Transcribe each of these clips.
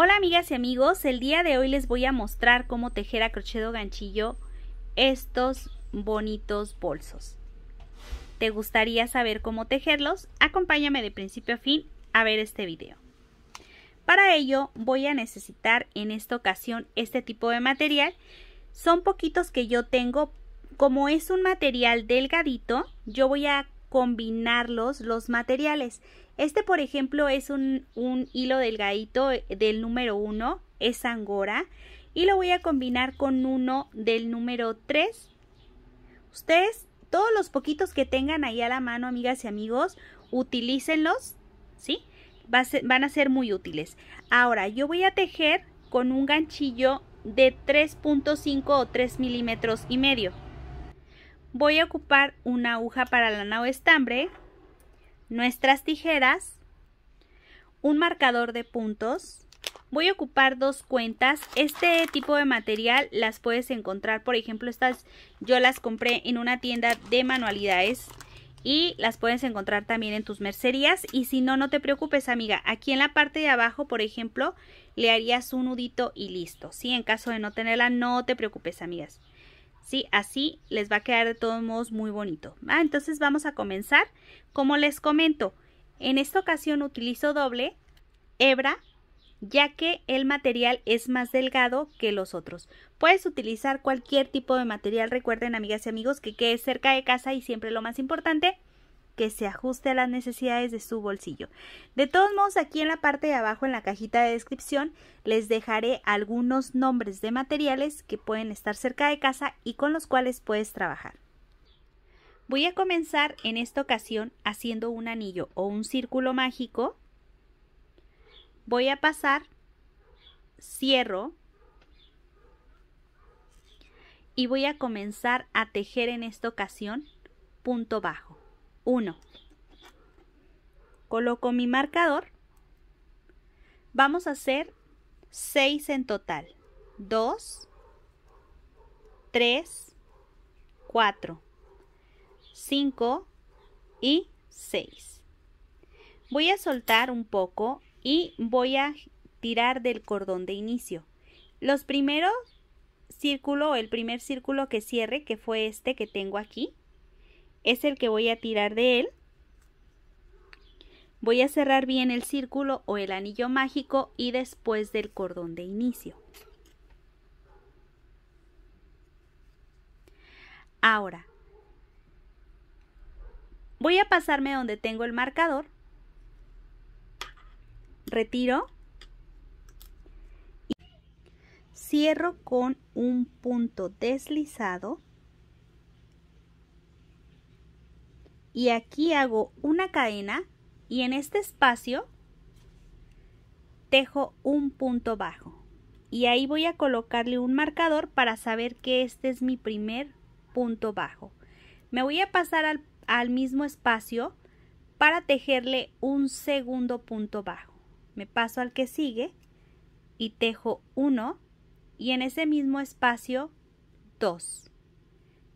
Hola amigas y amigos, el día de hoy les voy a mostrar cómo tejer a crochet o ganchillo estos bonitos bolsos. ¿Te gustaría saber cómo tejerlos? Acompáñame de principio a fin a ver este video. Para ello voy a necesitar en esta ocasión este tipo de material. Son poquitos que yo tengo. Como es un material delgadito, yo voy a combinarlos los materiales este, por ejemplo, es un, hilo delgadito eh, del número 1, es angora, y lo voy a combinar con uno del número 3. Ustedes, todos los poquitos que tengan ahí a la mano, amigas y amigos, utilícenlos, ¿sí? van a ser muy útiles. Ahora, yo voy a tejer con un ganchillo de 3.5 o 3 milímetros y medio. Voy a ocupar una aguja para la o estambre nuestras tijeras, un marcador de puntos. Voy a ocupar dos cuentas. Este tipo de material las puedes encontrar, por ejemplo, estas yo las compré en una tienda de manualidades y las puedes encontrar también en tus mercerías y si no, no te preocupes amiga, aquí en la parte de abajo, por ejemplo, le harías un nudito y listo, si En caso de no tenerla, no te preocupes amigas. ¿sí? Así les va a quedar de todos modos muy bonito. Ah, entonces vamos a comenzar. Como les comento, en esta ocasión utilizo doble hebra ya que el material es más delgado que los otros. Puedes utilizar cualquier tipo de material, recuerden amigas y amigos que quede cerca de casa y siempre lo más importante, que se ajuste a las necesidades de su bolsillo. De todos modos, aquí en la parte de abajo, en la cajita de descripción, les dejaré algunos nombres de materiales que pueden estar cerca de casa y con los cuales puedes trabajar. Voy a comenzar en esta ocasión haciendo un anillo o un círculo mágico. Voy a pasar, cierro y voy a comenzar a tejer en esta ocasión punto bajo. 1. Coloco mi marcador. Vamos a hacer 6 en total. 2, 3, 4, 5 y 6. Voy a soltar un poco y voy a tirar del cordón de inicio. Los primeros círculos, el primer círculo que cierre, que fue este que tengo aquí, es el que voy a tirar de él. Voy a cerrar bien el círculo o el anillo mágico y después del cordón de inicio. Ahora, voy a pasarme donde tengo el marcador. Retiro. Y cierro con un punto deslizado y aquí hago una cadena y en este espacio tejo un punto bajo y ahí voy a colocarle un marcador para saber que este es mi primer punto bajo. Me voy a pasar al, mismo espacio para tejerle un segundo punto bajo. Me paso al que sigue y tejo uno y en ese mismo espacio dos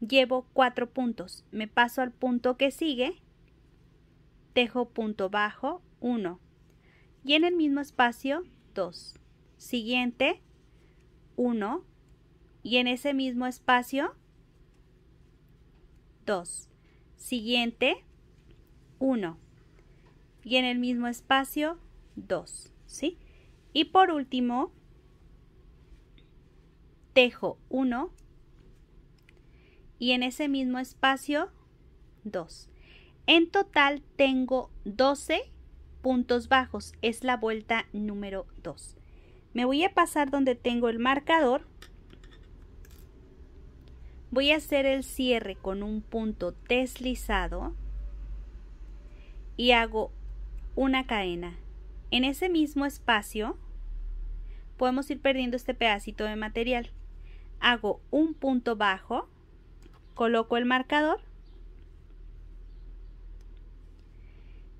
llevo cuatro puntos. Me paso al punto que sigue, tejo punto bajo, 1. Y en el mismo espacio, 2. Siguiente, 1. Y en ese mismo espacio, 2. Siguiente, 1. Y en el mismo espacio, 2. ¿Sí? Y por último, tejo 1 y en ese mismo espacio 2. En total tengo 12 puntos bajos, es la vuelta número 2. Me voy a pasar donde tengo el marcador. Voy a hacer el cierre con un punto deslizado y hago una cadena. En ese mismo espacio podemos ir perdiendo este pedacito de material. Hago un punto bajo coloco el marcador,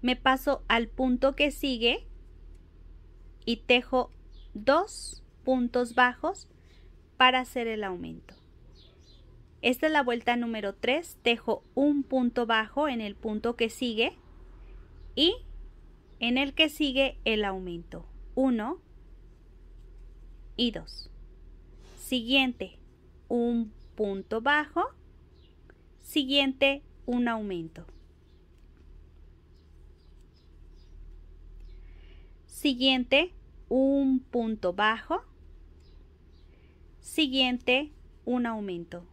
me paso al punto que sigue y tejo dos puntos bajos para hacer el aumento. Esta es la vuelta número 3, tejo un punto bajo en el punto que sigue y en el que sigue el aumento. 1 y 2. Siguiente, un punto bajo siguiente un aumento. Siguiente, un punto bajo. Siguiente, un aumento.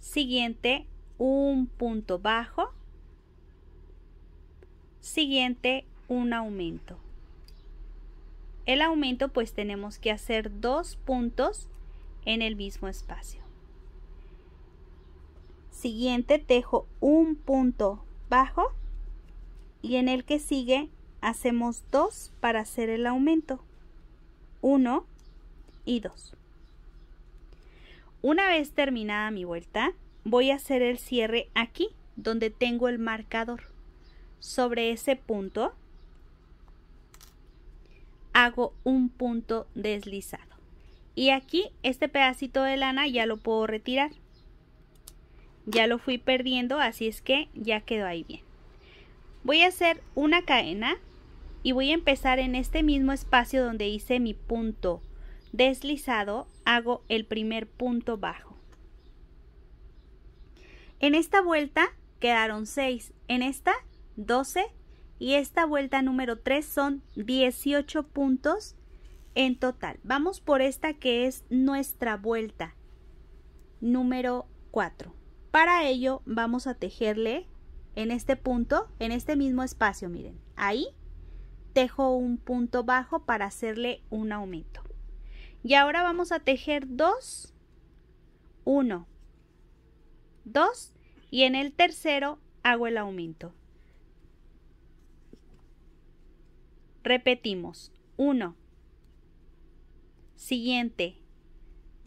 Siguiente, un punto bajo. Siguiente, un aumento el aumento pues tenemos que hacer dos puntos en el mismo espacio siguiente tejo un punto bajo y en el que sigue hacemos dos para hacer el aumento uno y dos. una vez terminada mi vuelta voy a hacer el cierre aquí donde tengo el marcador sobre ese punto hago un punto deslizado. Y aquí este pedacito de lana ya lo puedo retirar. Ya lo fui perdiendo, así es que ya quedó ahí bien. Voy a hacer una cadena y voy a empezar en este mismo espacio donde hice mi punto deslizado, hago el primer punto bajo. En esta vuelta quedaron 6, en esta 12 y esta vuelta número 3 son 18 puntos en total. Vamos por esta que es nuestra vuelta número 4. Para ello vamos a tejerle en este punto, en este mismo espacio, miren, ahí tejo un punto bajo para hacerle un aumento. Y ahora vamos a tejer 2, 1, 2 y en el tercero hago el aumento. Repetimos. 1. Siguiente.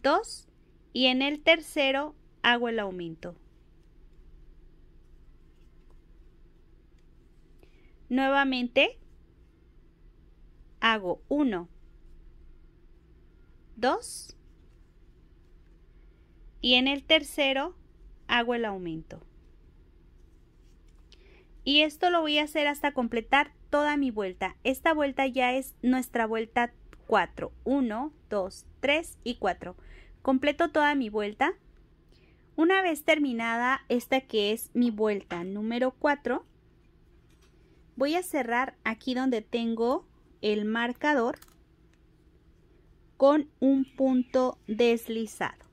2. Y en el tercero hago el aumento. Nuevamente hago 1, 2 y en el tercero hago el aumento. Y esto lo voy a hacer hasta completar toda mi vuelta. Esta vuelta ya es nuestra vuelta 4. 1, 2, 3 y 4. Completo toda mi vuelta. Una vez terminada esta que es mi vuelta número 4, voy a cerrar aquí donde tengo el marcador con un punto deslizado.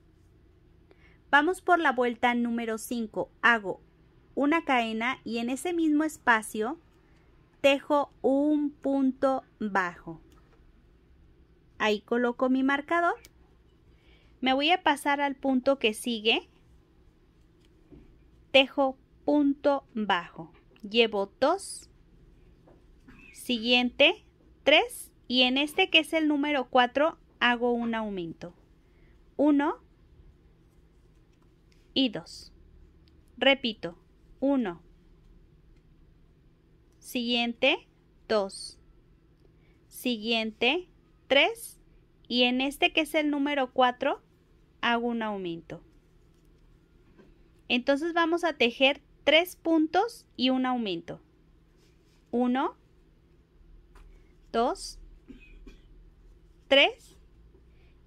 Vamos por la vuelta número 5. Hago una cadena y en ese mismo espacio tejo un punto bajo. Ahí coloco mi marcador. Me voy a pasar al punto que sigue. Tejo punto bajo. Llevo dos. Siguiente 3. Y en este que es el número 4 hago un aumento. 1 y 2. Repito. 1 siguiente 2, siguiente 3 y en este que es el número 4 hago un aumento. Entonces vamos a tejer 3 puntos y un aumento. 1, 2, 3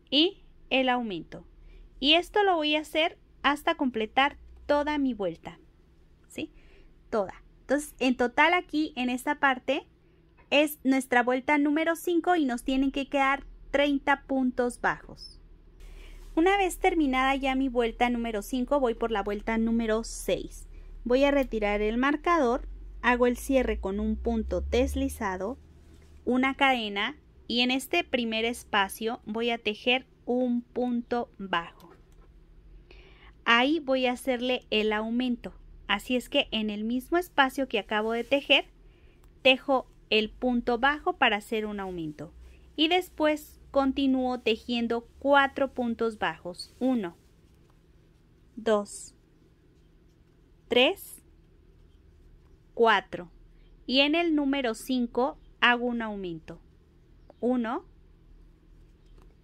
y el aumento. Y esto lo voy a hacer hasta completar toda mi vuelta. ¿Sí? Toda. Entonces, en total aquí, en esta parte, es nuestra vuelta número 5 y nos tienen que quedar 30 puntos bajos. Una vez terminada ya mi vuelta número 5, voy por la vuelta número 6. Voy a retirar el marcador, hago el cierre con un punto deslizado, una cadena y en este primer espacio voy a tejer un punto bajo. Ahí voy a hacerle el aumento. Así es que en el mismo espacio que acabo de tejer, tejo el punto bajo para hacer un aumento. Y después continúo tejiendo cuatro puntos bajos. 1, 2, 3, 4. Y en el número 5 hago un aumento. 1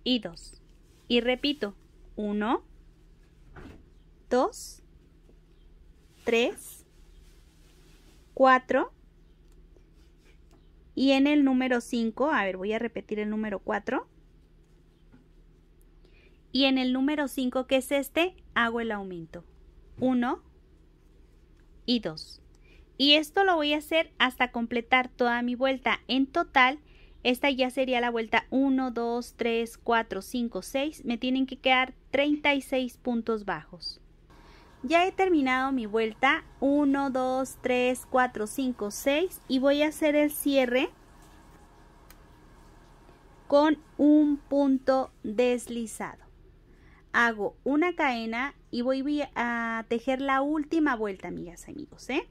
y 2. Y repito, 1, 2, 3, 4 y en el número 5, a ver, voy a repetir el número 4 y en el número 5 que es este hago el aumento 1 y 2 y esto lo voy a hacer hasta completar toda mi vuelta en total esta ya sería la vuelta 1, 2, 3, 4, 5, 6 me tienen que quedar 36 puntos bajos ya he terminado mi vuelta 1, 2, 3, 4, 5, 6 y voy a hacer el cierre con un punto deslizado. Hago una cadena y voy a tejer la última vuelta, amigas amigos, ¿eh?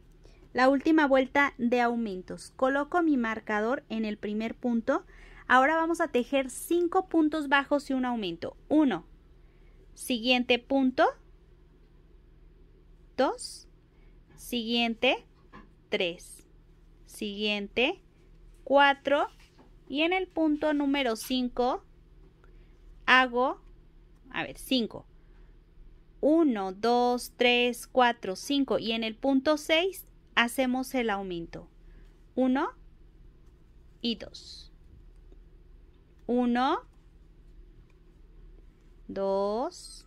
La última vuelta de aumentos. Coloco mi marcador en el primer punto. Ahora vamos a tejer 5 puntos bajos y un aumento. 1. Siguiente punto 2, siguiente 3, siguiente 4 y en el punto número 5 hago, a ver, 5. 1, 2, 3, 4, 5 y en el punto 6 hacemos el aumento. 1 y 2. 1, 2,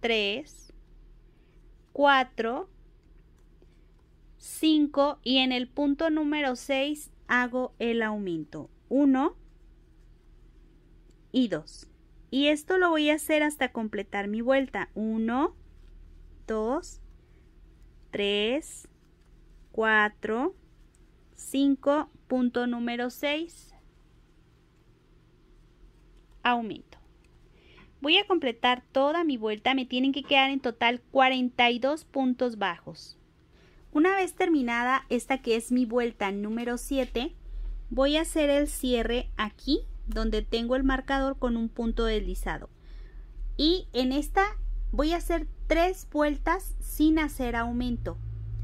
3, 4, 5 y en el punto número 6 hago el aumento 1 y 2. Y esto lo voy a hacer hasta completar mi vuelta 1, 2, 3, 4, 5, punto número 6, aumento. Voy a completar toda mi vuelta, me tienen que quedar en total 42 puntos bajos. Una vez terminada esta que es mi vuelta número 7, voy a hacer el cierre aquí donde tengo el marcador con un punto deslizado. Y en esta voy a hacer tres vueltas sin hacer aumento.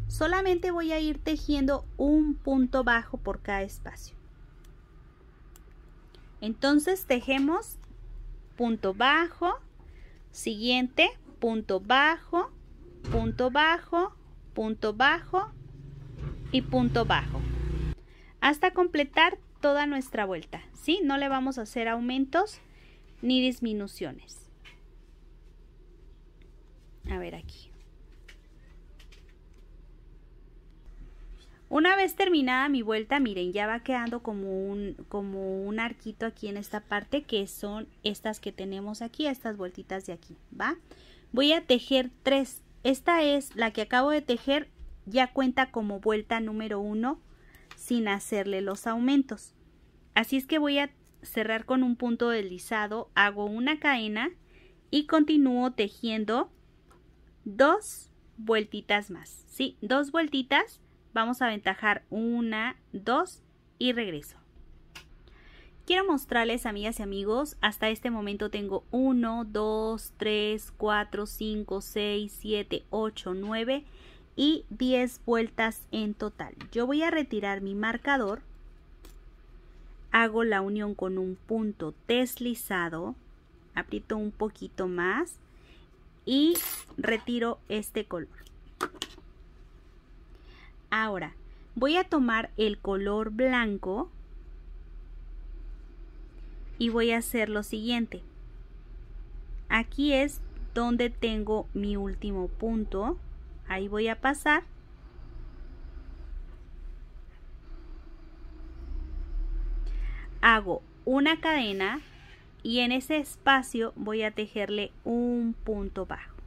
Solamente voy a ir tejiendo un punto bajo por cada espacio. Entonces tejemos punto bajo, siguiente, punto bajo, punto bajo, punto bajo y punto bajo. Hasta completar toda nuestra vuelta, ¿sí? No le vamos a hacer aumentos ni disminuciones. A ver aquí. Una vez terminada mi vuelta, miren, ya va quedando como un, como un arquito aquí en esta parte, que son estas que tenemos aquí, estas vueltitas de aquí, ¿va? Voy a tejer tres. Esta es la que acabo de tejer, ya cuenta como vuelta número uno, sin hacerle los aumentos. Así es que voy a cerrar con un punto deslizado, hago una cadena y continúo tejiendo dos vueltitas más, ¿sí? Dos vueltitas Vamos a aventajar una, dos y regreso. Quiero mostrarles, amigas y amigos, hasta este momento tengo 1, 2, 3, 4, 5, 6, 7, 8, 9 y 10 vueltas en total. Yo voy a retirar mi marcador, hago la unión con un punto deslizado, aprieto un poquito más y retiro este color. Ahora, voy a tomar el color blanco y voy a hacer lo siguiente. Aquí es donde tengo mi último punto. Ahí voy a pasar. Hago una cadena y en ese espacio voy a tejerle un punto bajo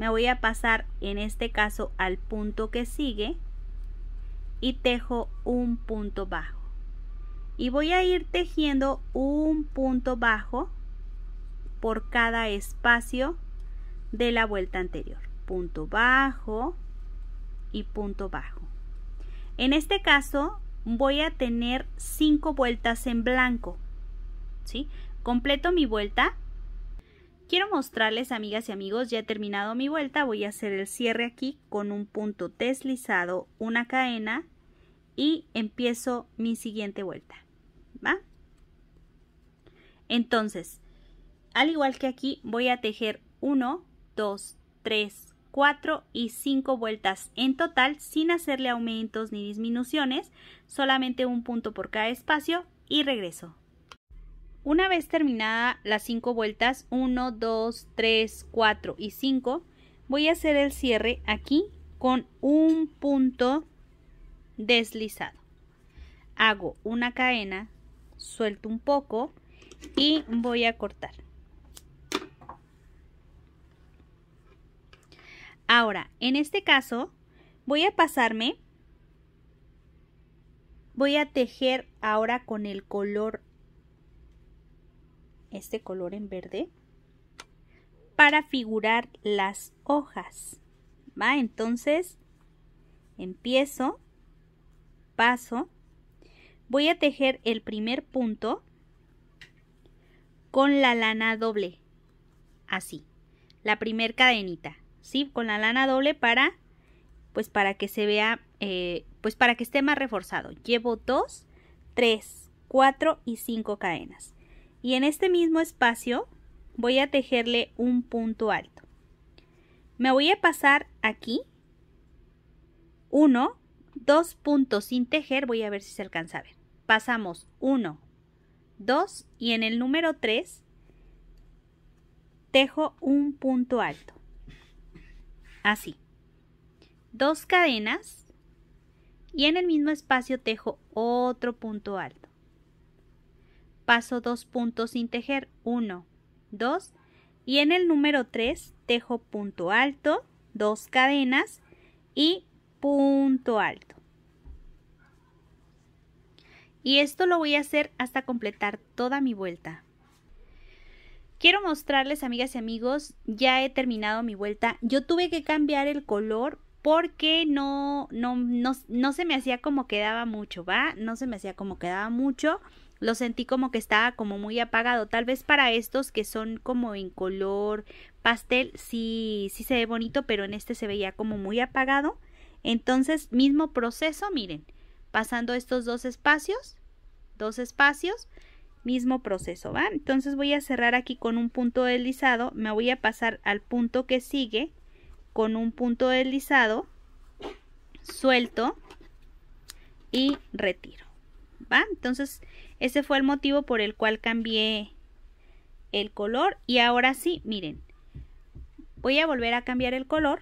me voy a pasar en este caso al punto que sigue y tejo un punto bajo y voy a ir tejiendo un punto bajo por cada espacio de la vuelta anterior punto bajo y punto bajo en este caso voy a tener cinco vueltas en blanco ¿sí? completo mi vuelta Quiero mostrarles, amigas y amigos, ya he terminado mi vuelta, voy a hacer el cierre aquí con un punto deslizado, una cadena y empiezo mi siguiente vuelta, ¿va? Entonces, al igual que aquí, voy a tejer 1, 2, 3, 4 y 5 vueltas en total sin hacerle aumentos ni disminuciones, solamente un punto por cada espacio y regreso. Una vez terminada las 5 vueltas, 1, 2, 3, 4 y 5, voy a hacer el cierre aquí con un punto deslizado. Hago una cadena, suelto un poco y voy a cortar. Ahora, en este caso, voy a pasarme, voy a tejer ahora con el color este color en verde, para figurar las hojas. ¿Va? Entonces, empiezo, paso, voy a tejer el primer punto con la lana doble, así, la primer cadenita, ¿sí? Con la lana doble para, pues para que se vea, eh, pues para que esté más reforzado. Llevo dos, tres, cuatro y cinco cadenas y en este mismo espacio voy a tejerle un punto alto. Me voy a pasar aquí uno, dos puntos sin tejer, voy a ver si se alcanza a ver. Pasamos uno, dos y en el número 3 tejo un punto alto. Así. Dos cadenas y en el mismo espacio tejo otro punto alto paso dos puntos sin tejer, 1, 2, y en el número 3 tejo punto alto, dos cadenas y punto alto. Y esto lo voy a hacer hasta completar toda mi vuelta. Quiero mostrarles, amigas y amigos, ya he terminado mi vuelta. Yo tuve que cambiar el color porque no, no se me hacía como quedaba mucho, ¿va? No se me hacía como quedaba mucho lo sentí como que estaba como muy apagado. Tal vez para estos que son como en color pastel, sí, sí se ve bonito, pero en este se veía como muy apagado. Entonces, mismo proceso, miren, pasando estos dos espacios, dos espacios, mismo proceso, ¿va? Entonces voy a cerrar aquí con un punto deslizado, me voy a pasar al punto que sigue con un punto deslizado, suelto y retiro, ¿va? Entonces ese fue el motivo por el cual cambié el color y ahora sí, miren, voy a volver a cambiar el color.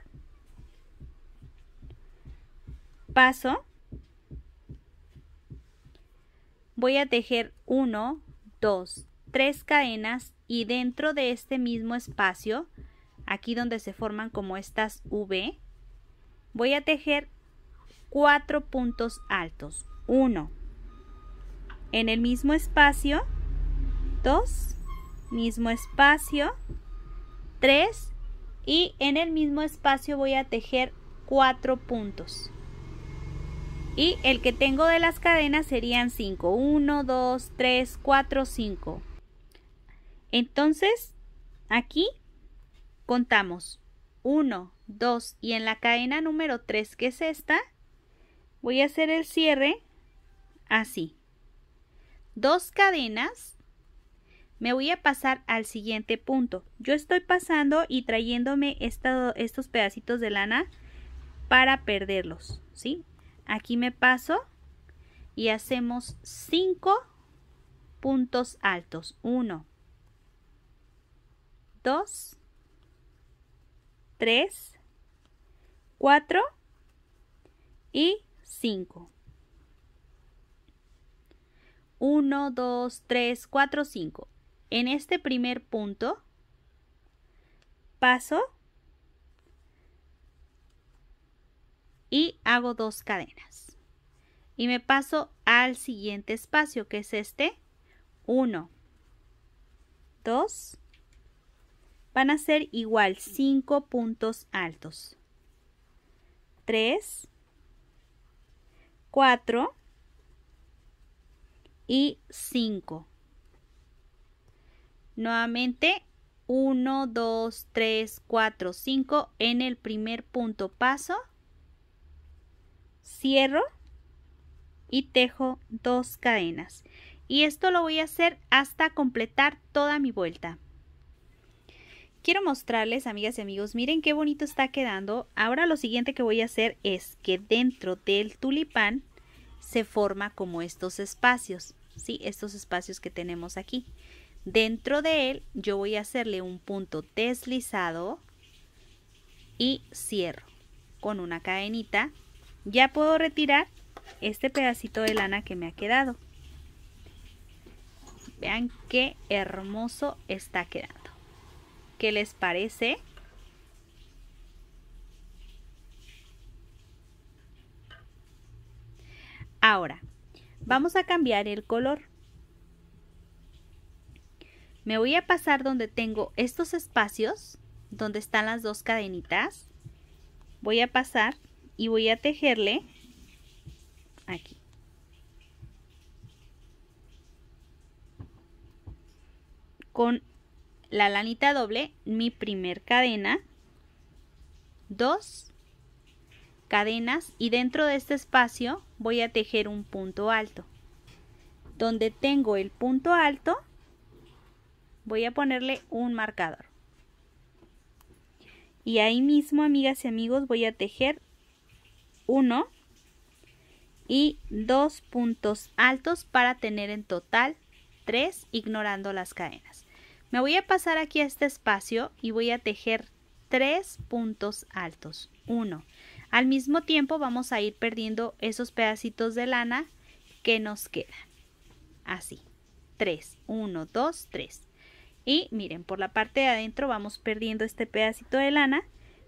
Paso. Voy a tejer 1, 2, 3 cadenas y dentro de este mismo espacio, aquí donde se forman como estas V, voy a tejer 4 puntos altos. 1, en el mismo espacio, 2, mismo espacio, 3 y en el mismo espacio voy a tejer 4 puntos. Y el que tengo de las cadenas serían 5, 1, 2, 3, 4, 5. Entonces, aquí contamos 1, 2 y en la cadena número 3 que es esta, voy a hacer el cierre así dos cadenas, me voy a pasar al siguiente punto. Yo estoy pasando y trayéndome estos pedacitos de lana para perderlos, ¿sí? Aquí me paso y hacemos cinco puntos altos. 1, 2, 3, 4 y 5. 1, 2, 3, 4, 5. En este primer punto paso y hago dos cadenas. Y me paso al siguiente espacio que es este. 1, 2. Van a ser igual 5 puntos altos. 3, 4, y 5. Nuevamente 1, 2, 3, 4, 5 en el primer punto paso, cierro y tejo dos cadenas. Y esto lo voy a hacer hasta completar toda mi vuelta. Quiero mostrarles, amigas y amigos, miren qué bonito está quedando. Ahora lo siguiente que voy a hacer es que dentro del tulipán se forma como estos espacios. Estos espacios que tenemos aquí. Dentro de él yo voy a hacerle un punto deslizado y cierro con una cadenita. Ya puedo retirar este pedacito de lana que me ha quedado. Vean qué hermoso está quedando. ¿Qué les parece? Ahora, Vamos a cambiar el color. Me voy a pasar donde tengo estos espacios, donde están las dos cadenitas. Voy a pasar y voy a tejerle aquí. Con la lanita doble, mi primer cadena, dos cadenas y dentro de este espacio voy a tejer un punto alto. Donde tengo el punto alto voy a ponerle un marcador. Y ahí mismo, amigas y amigos, voy a tejer uno y dos puntos altos para tener en total tres ignorando las cadenas. Me voy a pasar aquí a este espacio y voy a tejer tres puntos altos. Uno, al mismo tiempo vamos a ir perdiendo esos pedacitos de lana que nos quedan. Así. 3, 1, 2, 3. Y miren, por la parte de adentro vamos perdiendo este pedacito de lana.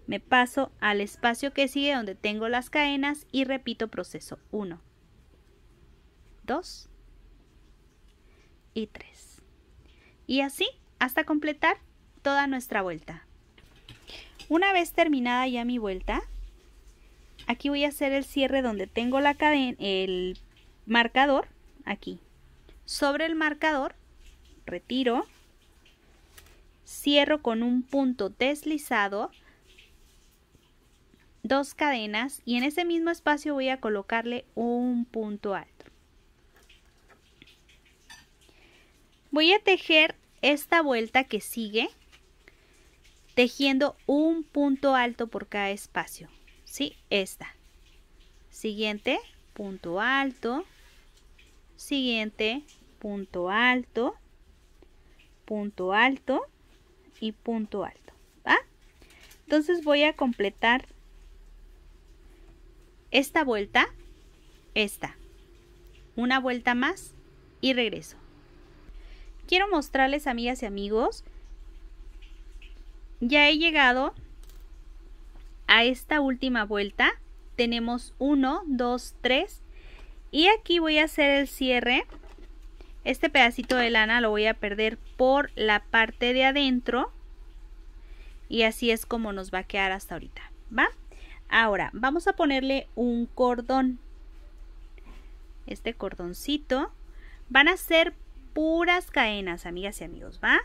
Me paso al espacio que sigue donde tengo las cadenas y repito proceso 1, 2 y 3. Y así hasta completar toda nuestra vuelta. Una vez terminada ya mi vuelta, aquí voy a hacer el cierre donde tengo la cadena, el marcador, aquí. Sobre el marcador, retiro, cierro con un punto deslizado, dos cadenas y en ese mismo espacio voy a colocarle un punto alto. Voy a tejer esta vuelta que sigue tejiendo un punto alto por cada espacio. ¿sí? Esta. Siguiente, punto alto. Siguiente, punto alto. Punto alto y punto alto, ¿va? Entonces voy a completar esta vuelta, esta. Una vuelta más y regreso. Quiero mostrarles, amigas y amigos, ya he llegado a esta última vuelta tenemos 1, 2, 3 y aquí voy a hacer el cierre. Este pedacito de lana lo voy a perder por la parte de adentro y así es como nos va a quedar hasta ahorita, ¿va? Ahora vamos a ponerle un cordón. Este cordoncito van a ser puras cadenas, amigas y amigos, ¿va?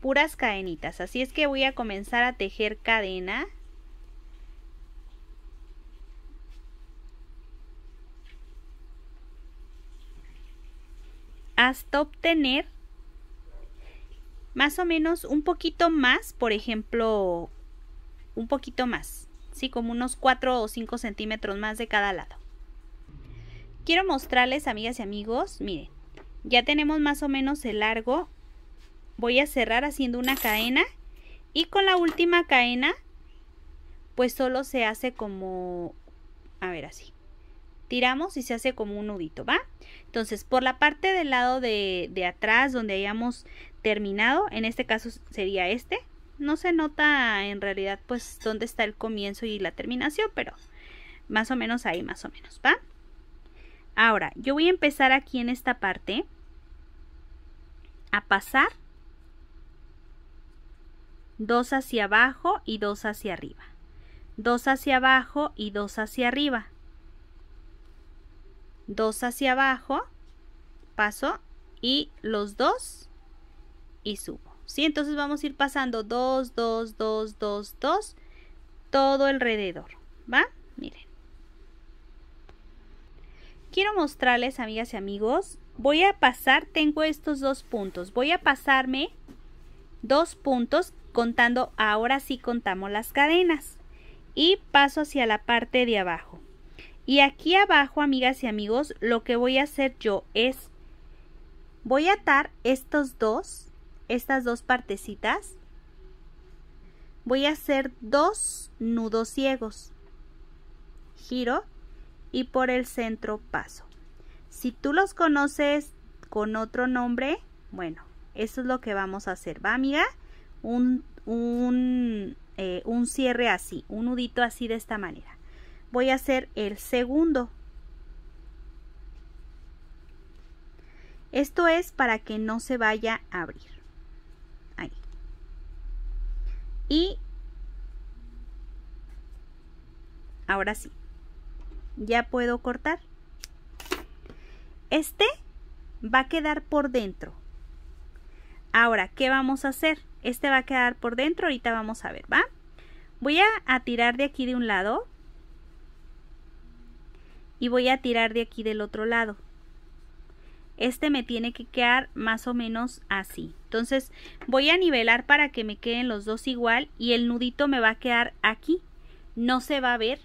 Puras cadenitas, así es que voy a comenzar a tejer cadena hasta obtener más o menos un poquito más, por ejemplo, un poquito más, ¿sí? Como unos 4 o 5 centímetros más de cada lado. Quiero mostrarles, amigas y amigos, miren, ya tenemos más o menos el largo. Voy a cerrar haciendo una cadena y con la última cadena, pues solo se hace como, a ver así, tiramos y se hace como un nudito, ¿va? Entonces, por la parte del lado de, de atrás donde hayamos terminado, en este caso sería este, no se nota en realidad pues dónde está el comienzo y la terminación, pero más o menos ahí, más o menos, ¿va? Ahora, yo voy a empezar aquí en esta parte a pasar dos hacia abajo y dos hacia arriba, dos hacia abajo y dos hacia arriba, dos hacia abajo, paso y los dos y subo. ¿sí? Entonces vamos a ir pasando 2, 2, 2, 2, 2, todo alrededor, ¿va? Miren. Quiero mostrarles, amigas y amigos, voy a pasar, tengo estos dos puntos, voy a pasarme dos puntos contando, ahora sí contamos las cadenas y paso hacia la parte de abajo. Y aquí abajo, amigas y amigos, lo que voy a hacer yo es, voy a atar estos dos, estas dos partecitas, voy a hacer dos nudos ciegos, giro y por el centro paso. Si tú los conoces con otro nombre, bueno, eso es lo que vamos a hacer, ¿va amiga? Un, un, eh, un cierre así, un nudito así de esta manera voy a hacer el segundo esto es para que no se vaya a abrir ahí y ahora sí ya puedo cortar este va a quedar por dentro ahora qué vamos a hacer este va a quedar por dentro ahorita vamos a ver va voy a, tirar de aquí de un lado y voy a tirar de aquí del otro lado este me tiene que quedar más o menos así entonces voy a nivelar para que me queden los dos igual y el nudito me va a quedar aquí no se va a ver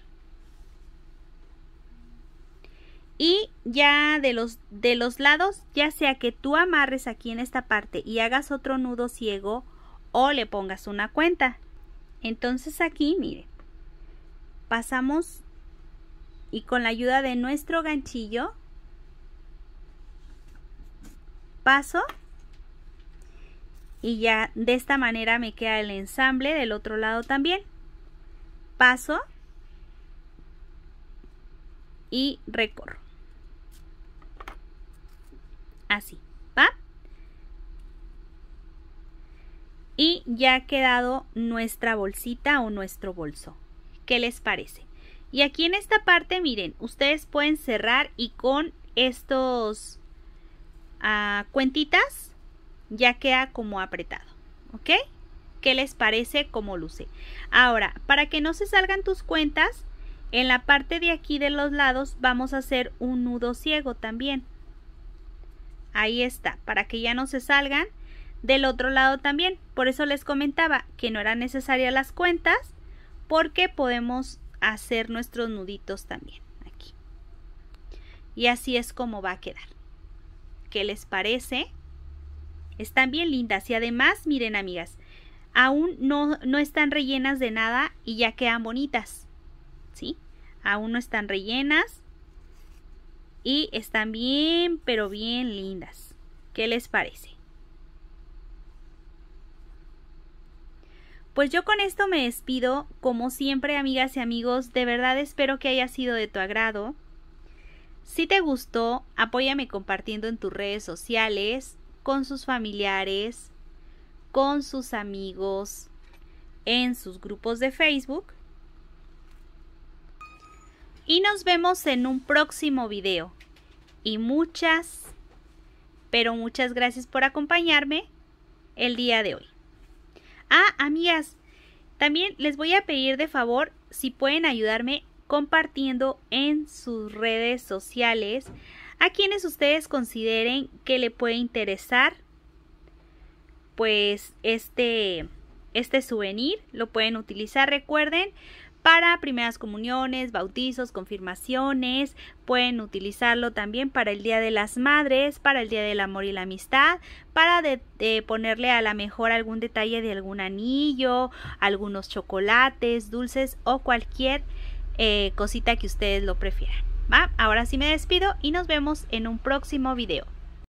y ya de los de los lados ya sea que tú amarres aquí en esta parte y hagas otro nudo ciego o le pongas una cuenta entonces aquí mire pasamos y con la ayuda de nuestro ganchillo paso y ya de esta manera me queda el ensamble del otro lado también paso y recorro así va y ya ha quedado nuestra bolsita o nuestro bolso ¿qué les parece? Y aquí en esta parte, miren, ustedes pueden cerrar y con estos ah, cuentitas ya queda como apretado, ¿ok? ¿Qué les parece cómo luce? Ahora, para que no se salgan tus cuentas, en la parte de aquí de los lados vamos a hacer un nudo ciego también. Ahí está, para que ya no se salgan del otro lado también. Por eso les comentaba que no eran necesarias las cuentas porque podemos hacer nuestros nuditos también aquí. Y así es como va a quedar. ¿Qué les parece? Están bien lindas y además, miren amigas, aún no, no están rellenas de nada y ya quedan bonitas. ¿Sí? Aún no están rellenas y están bien, pero bien lindas. ¿Qué les parece? Pues yo con esto me despido, como siempre amigas y amigos, de verdad espero que haya sido de tu agrado. Si te gustó, apóyame compartiendo en tus redes sociales, con sus familiares, con sus amigos, en sus grupos de Facebook. Y nos vemos en un próximo video. Y muchas, pero muchas gracias por acompañarme el día de hoy. Ah, amigas, también les voy a pedir de favor si pueden ayudarme compartiendo en sus redes sociales a quienes ustedes consideren que le puede interesar pues este este souvenir lo pueden utilizar recuerden para primeras comuniones, bautizos, confirmaciones. Pueden utilizarlo también para el Día de las Madres, para el Día del Amor y la Amistad, para ponerle a la mejor algún detalle de algún anillo, algunos chocolates, dulces o cualquier eh, cosita que ustedes lo prefieran. ¿va? Ahora sí me despido y nos vemos en un próximo video.